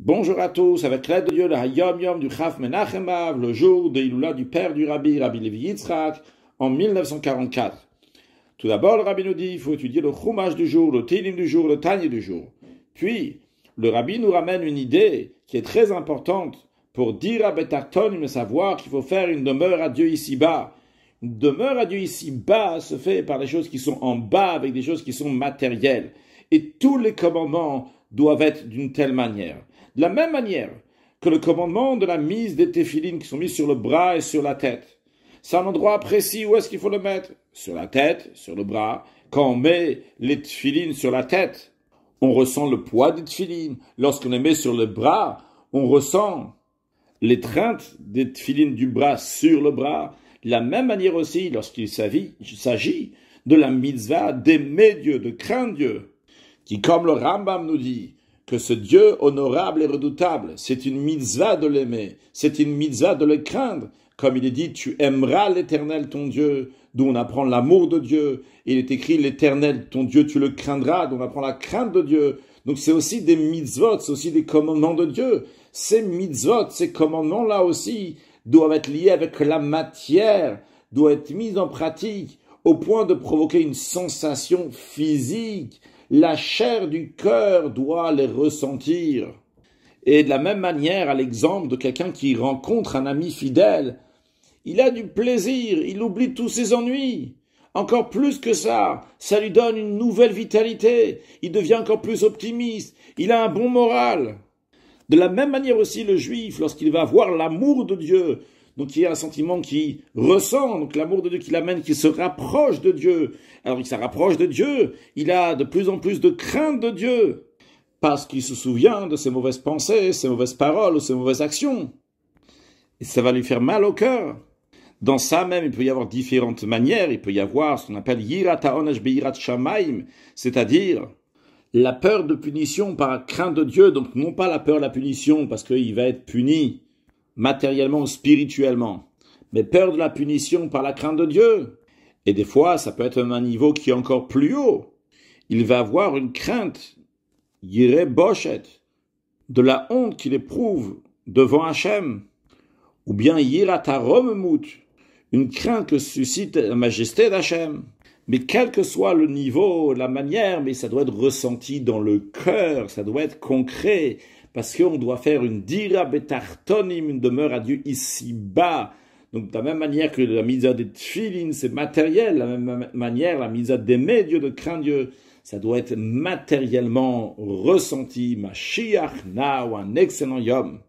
Bonjour à tous, avec l'aide de Dieu, le Hayom Yom du Chaf Menachemav, le jour de Iloula du père du Rabbi, Rabbi Levi Yitzhak, en 1944. Tout d'abord, le Rabbi nous dit, qu'il faut étudier le Chumash du jour, le tiling du jour, le Tani du jour. Puis, le Rabbi nous ramène une idée qui est très importante pour dire à Betarton, mais savoir qu'il faut faire une demeure à Dieu ici-bas. Une demeure à Dieu ici-bas se fait par des choses qui sont en bas, avec des choses qui sont matérielles. Et tous les commandements doivent être d'une telle manière. De la même manière que le commandement de la mise des téphilines qui sont mises sur le bras et sur la tête. C'est un endroit précis où est-ce qu'il faut le mettre Sur la tête, sur le bras. Quand on met les téphilines sur la tête, on ressent le poids des téphilines. Lorsqu'on les met sur le bras, on ressent l'étreinte des téphilines du bras sur le bras. De la même manière aussi, lorsqu'il s'agit de la mitzvah d'aimer Dieu, de craindre Dieu, qui, comme le Rambam nous dit, que ce Dieu honorable et redoutable, c'est une mitzvah de l'aimer, c'est une mitzvah de le craindre. Comme il est dit, tu aimeras l'Éternel ton Dieu, d'où on apprend l'amour de Dieu. Il est écrit, l'Éternel ton Dieu, tu le craindras, d'où on apprend la crainte de Dieu. Donc c'est aussi des mitzvot, c'est aussi des commandements de Dieu. Ces mitzvot, ces commandements-là aussi, doivent être liés avec la matière, doivent être mis en pratique au point de provoquer une sensation physique la chair du cœur doit les ressentir. Et de la même manière, à l'exemple de quelqu'un qui rencontre un ami fidèle, il a du plaisir, il oublie tous ses ennuis. Encore plus que ça, ça lui donne une nouvelle vitalité, il devient encore plus optimiste, il a un bon moral. De la même manière aussi, le juif, lorsqu'il va voir l'amour de Dieu, donc il y a un sentiment qui ressent, donc l'amour de Dieu qui l'amène, qui se rapproche de Dieu. Alors il se rapproche de Dieu, il a de plus en plus de crainte de Dieu, parce qu'il se souvient de ses mauvaises pensées, ses mauvaises paroles ou ses mauvaises actions. Et ça va lui faire mal au cœur. Dans ça même, il peut y avoir différentes manières. Il peut y avoir ce qu'on appelle yirat beirat shamaim, c'est-à-dire la peur de punition par crainte de Dieu, donc non pas la peur de la punition parce qu'il va être puni matériellement ou spirituellement, mais peur de la punition par la crainte de Dieu. Et des fois, ça peut être un niveau qui est encore plus haut. Il va avoir une crainte, Yiré Boshet, de la honte qu'il éprouve devant Hachem, ou bien Yirataromemut, une crainte que suscite la majesté d'Hachem. Mais quel que soit le niveau, la manière, mais ça doit être ressenti dans le cœur, ça doit être concret, parce qu'on doit faire une dira betartonim, une demeure à Dieu ici-bas. Donc, de la même manière que la à des tfilin, c'est matériel, de la même manière, la à d'aimer Dieu, de craindre Dieu, ça doit être matériellement ressenti. Mashiach ou « un excellent yom.